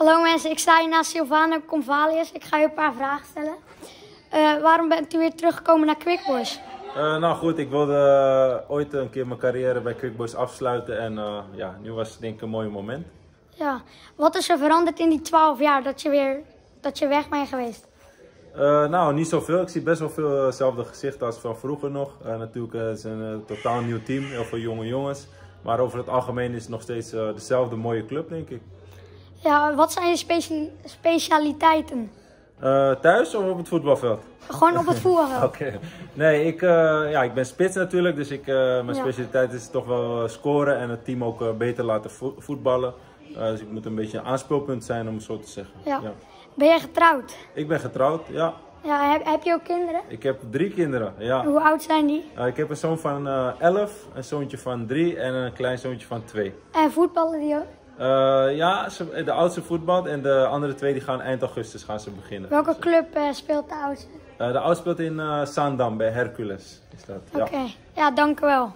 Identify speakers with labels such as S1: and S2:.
S1: Hallo mensen, ik sta hier naast Silvana Convalius. Ik ga je een paar vragen stellen. Eh, waarom bent u weer teruggekomen naar Quick Boys?
S2: Eh, nou goed, ik wilde eh, ooit een keer mijn carrière bij Quick Boys afsluiten. En ja, nu was het denk ik een mooi moment.
S1: Ja, wat is er veranderd in die 12 jaar dat je, weer, dat je weg bent geweest?
S2: nou, niet zoveel. Ik zie best wel veel hetzelfde gezicht als van vroeger nog. natuurlijk, het is een totaal nieuw team, heel veel jonge jongens. Maar over het algemeen is het nog steeds dezelfde mooie club, denk ik.
S1: Ja, wat zijn je specialiteiten?
S2: Eh, thuis of op het voetbalveld?
S1: Gewoon op het voetbalveld.
S2: Oké. Nee, ik, eh, ja, ik ben spits natuurlijk, dus ik, uh, mijn specialiteit is toch wel scoren en het team ook beter laten voetballen. dus ik moet een beetje een aanspeelpunt zijn om zo te zeggen.
S1: Ja. Ben jij getrouwd?
S2: Ik ben getrouwd, ja.
S1: Ja, heb, je ook kinderen?
S2: Ik heb drie kinderen, ja. Hoe
S1: oud zijn die?
S2: ik heb een zoon van 11, een zoontje van 3 en een klein zoontje van 2.
S1: En voetballen die ook?
S2: Eh, ja, de oudste voetbal en de andere twee die gaan eind augustus gaan ze beginnen.
S1: Welke club eh, speelt de oudste?
S2: Eh, de oudste speelt in Zaandam bij Hercules. Oké, okay.
S1: ja. ja, dank u wel.